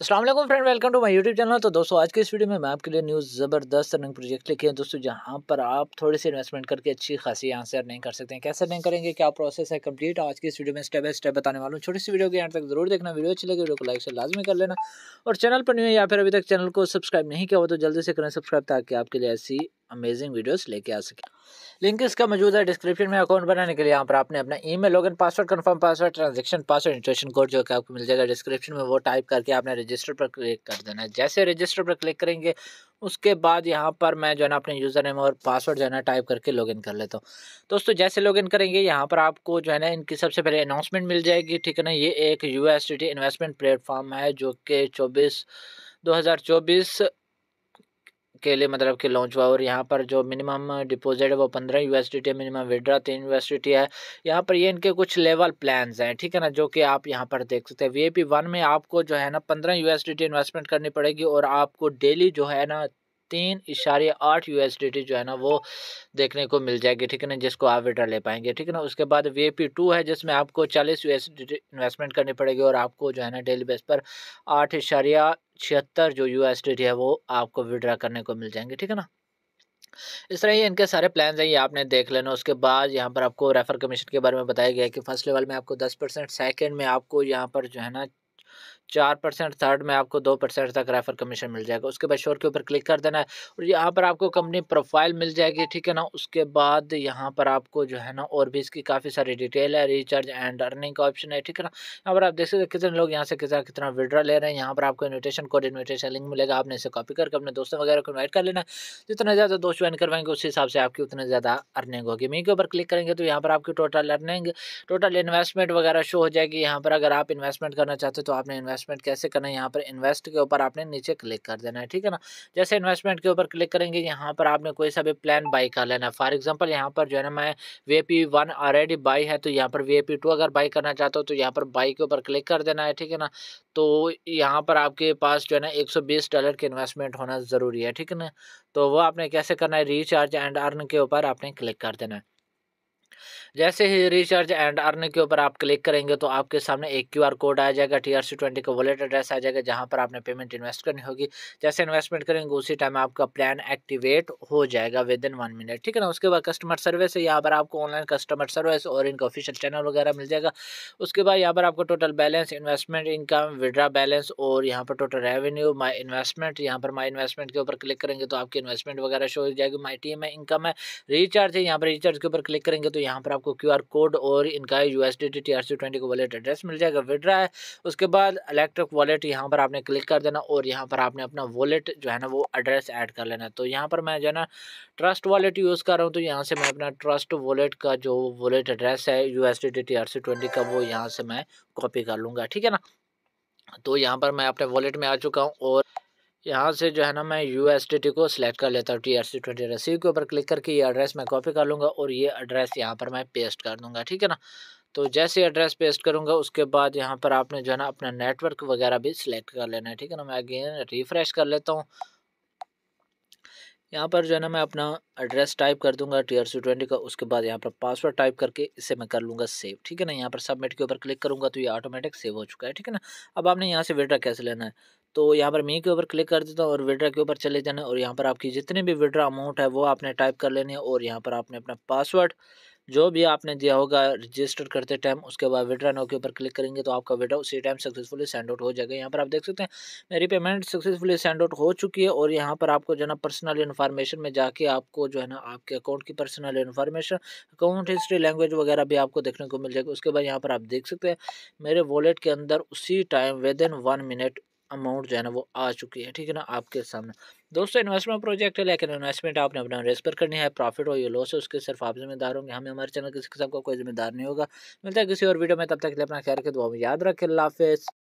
Aslam friend welcome to my YouTube channel तो दोस्तों आज के इस वीडियो में मैं आपके लिए न्यूज़ ज़बरदस्त रनिंग प्रोजेक्ट लिखे हैं दोस्तों जहां पर आप थोड़ी सी इन्वेस्टमेंट करके अच्छी खासी यहाँ से अर्निंग कर सकते हैं कैसे अर्निंग करेंगे क्या प्रोसेस है कंप्लीट आज की इस वीडियो में स्टेप बाय स्टेप बताने वाला हूँ छोटी सी वीडियो के यहाँ तक जरूर देखना वीडियो अच्छी लगे वीडियो को लाइक से लाजमी कर लेना और चैनल पर नहीं है या फिर अभी तक चैनल को सब्सक्राइब नहीं किया हो तो जल्दी से करें सब्सक्राइब ताकि आपके लिए ऐसी अमेजिंग वीडियोस लेके आ सके लिंक इसका मौजूद है डिस्क्रिप्शन में अकाउंट बनाने के लिए यहाँ पर आपने अपना email login password confirm password transaction password इंट्रेशन कोड जो कि आपको मिल जाएगा डिस्क्रिप्शन में वो टाइप करके आपने रजिस्टर पर क्लिक कर देना है जैसे रजिस्टर पर क्लिक करेंगे उसके बाद यहाँ पर मैं जो है ना अपने यूज़र नेम और पासवर्ड जो है ना टाइप करके लॉगिन कर लेता हूँ दोस्तों जैसे लॉगिन करेंगे यहाँ पर आपको जो है ना इनकी सबसे पहले अनाउंसमेंट मिल जाएगी ठीक है ना ये एक यू इन्वेस्टमेंट प्लेटफॉर्म है जो कि चौबीस 2024 के लिए मतलब कि लॉन्च हुआ और यहाँ पर जो मिनिमम डिपॉजिट है वो पंद्रह यू है मिनिमम विड्रा तीन यू है यहाँ पर ये इनके कुछ लेवल प्लान्स हैं ठीक है ना जो कि आप यहाँ पर देख सकते हैं वी वन में आपको जो है ना पंद्रह यू इन्वेस्टमेंट करनी पड़ेगी और आपको डेली जो है ना तीन इशारे आठ यू जो है ना वो देखने को मिल जाएगी ठीक है ना जिसको आप विड्रा ले पाएंगे ठीक है ना उसके बाद वी ए पी टू है जिसमें आपको चालीस यू इन्वेस्टमेंट करनी पड़ेगी और आपको जो है ना डेली बेस पर आठ इशारिया छिहत्तर जो यू है वो आपको विड्रा करने को मिल जाएंगे ठीक है ना इस तरह ये इनके सारे प्लान्स हैं ये आपने देख लेना उसके बाद यहाँ पर आपको रेफर कमीशन के बारे में बताया गया है कि फर्स्ट लेवल में आपको दस परसेंट सेकेंड में आपको यहाँ पर जो है ना चार परसेंट थर्ड में आपको दो परसेंट तक रेफर कमीशन मिल जाएगा उसके बाद शोर के ऊपर क्लिक कर देना है और यहाँ पर आपको कंपनी प्रोफाइल मिल जाएगी ठीक है ना उसके बाद यहाँ पर आपको जो है ना और भी इसकी काफ़ी सारी डिटेल है रिचार्ज एंड अर्निंग का ऑप्शन है ठीक है ना यहाँ पर आप देख सकते कितने लोग यहाँ से कितना कितना विड्रा ले रहे हैं यहाँ पर आपको इन्विटेशन कोड इन्विटेशन लिंक मिलेगा आपने इसे कॉपी करके अपने दोस्तों वगैरह को इन्वाइट कर लेना है जितना ज़्यादा दोस्त ज्वाइन करवाएंगे उस हिसाब से आपकी उतनी ज़्यादा अर्निंग होगी मी के ऊपर क्लिक करेंगे तो यहाँ पर आपकी टोटल अर्निंग टोटल इन्वेस्टमेंट वगैरह शो हो जाएगी यहाँ पर अगर आप इन्वेस्टमेंट करना चाहते हो तो आपने इन्वेस्टमेंट कैसे करना है यहाँ पर इन्वेस्ट के ऊपर आपने नीचे क्लिक कर देना है ठीक है ना जैसे इन्वेस्टमेंट के ऊपर क्लिक करेंगे यहाँ पर आपने कोई सा भी प्लान बाई कर लेना है फॉर एग्जाम्पल यहाँ पर जो है ना मैं V P one already buy है तो यहाँ पर वे पी टू अगर बाई करना चाहता हूँ तो यहाँ पर बाई के ऊपर क्लिक कर देना है ठीक है ना तो यहाँ पर आपके पास जो है ना एक सौ बीस डॉलर की इन्वेस्टमेंट होना ज़रूरी है ठीक है ना तो वो आपने कैसे करना है रिचार्ज एंड अर्न के ऊपर आपने क्लिक कर देना है जैसे ही रिचार्ज एंड अर्न के ऊपर आप क्लिक करेंगे तो आपके सामने एक क्यूआर कोड आ जाएगा टी आर सी ट्वेंटी का वॉलेट एड्रेस आ जाएगा जहां पर आपने पेमेंट इन्वेस्ट करनी होगी जैसे इन्वेस्टमेंट करेंगे उसी टाइम आपका प्लान एक्टिवेट हो जाएगा विद इन वन मिनट ठीक है ना उसके बाद कस्टमर सर्विस है यहाँ पर आपको ऑनलाइन कस्टमर सर्विस और इनका ऑफिशियल चैनल वगैरह मिल जाएगा उसके बाद यहाँ पर आपको total balance investment income withdraw balance और यहाँ पर टोटल रेवेन्यू माई इन्वेस्टमेंट यहाँ पर माई इन्वेस्टमेंट के ऊपर क्लिक करेंगे तो आपकी इन्वेस्टमेंट वगैरह शो हो जाएगी माई टीम है इनकम है रिचार्ज है यहाँ पर रिचार्ज के ऊपर क्लिक करेंगे तो यहाँ पर आपको क्यू कोड और इनका यू एस का वॉलेट एड्रेस मिल जाएगा विड्रा है उसके बाद इलेक्ट्रिक वॉलेट यहाँ पर आपने क्लिक कर देना और यहाँ पर आपने अपना वॉलेट जो है ना वो एड्रेस ऐड कर लेना तो यहाँ पर मैं जो है ना ट्रस्ट वॉलेट यूज़ कर रहा हूँ तो यहाँ से मैं अपना ट्रस्ट वॉलेट का जो वॉलेट एड्रेस है यू एस का वो यहाँ से मैं कॉपी कर लूँगा ठीक है ना तो यहाँ पर मैं अपने वॉलेट में आ चुका हूँ और यहाँ से जो है ना मैं यू एस टी को सिलेक्ट कर लेता हूँ T R C twenty receive के ऊपर क्लिक करके ये एड्रेस मैं कॉपी कर लूँगा और ये एड्रेस यहाँ पर मैं पेस्ट कर दूँगा ठीक है ना तो जैसे एड्रेस पेस्ट करूँगा उसके बाद यहाँ पर आपने जो है ना अपना नेटवर्क वगैरह भी सिलेक्ट कर लेना है ठीक है ना मैं अगेन रिफ्रेश कर लेता हूँ यहाँ पर जो है ना मैं अपना एड्रेस टाइप कर दूंगा टी आर सी ट्वेंटी का उसके बाद यहाँ पर पासवर्ड टाइप करके इसे मैं कर लूँगा सेव ठीक है ना यहाँ पर सबमिट के ऊपर क्लिक करूँगा तो ये ऑटोमेटिक सेव हो चुका है ठीक है ना अब आपने यहाँ से विड्रा कैसे लेना है तो यहाँ पर मी के ऊपर क्लिक कर देता हूँ और विड्रा के ऊपर चले जाना और यहाँ पर आपकी जितनी भी विड्रा अमाउंट है वो आपने टाइप कर लेनी है और यहाँ पर आपने अपना पासवर्ड जो भी आपने दिया होगा रजिस्टर करते टाइम उसके बाद विड्रा नो के ऊपर क्लिक करेंगे तो आपका विड्रा उसी टाइम सक्सेसफुली सेंड आउट हो जाएगा यहाँ पर आप देख सकते हैं मेरी पेमेंट सक्सेसफुली सेंड आउट हो चुकी है और यहाँ पर आपको जो है ना पर्सनल इन्फॉर्मेशन में जाके आपको जो है ना आपके अकाउंट की personal information account history language वगैरह भी आपको देखने को मिल जाएगी उसके बाद यहाँ पर आप देख सकते हैं मेरे वॉलेट के अंदर उसी time within one minute amount जो है ना वो आ चुकी है ठीक है ना आपके सामने दोस्तों इन्वेस्टमेंट प्रोजेक्ट है लेकिन इन्वेस्टमेंट आपने अपना रिस्क पर करनी है प्रॉफिट हो या लॉस है उसके सिर्फ आप जिम्मेदार होंगे हमें हमारे चैनल किसी किस्म का कोई जिम्मेदार नहीं होगा मिलता है किसी और वीडियो में तब तक के लिए अपना ख्याल के दुआ में याद रखें अल्लाह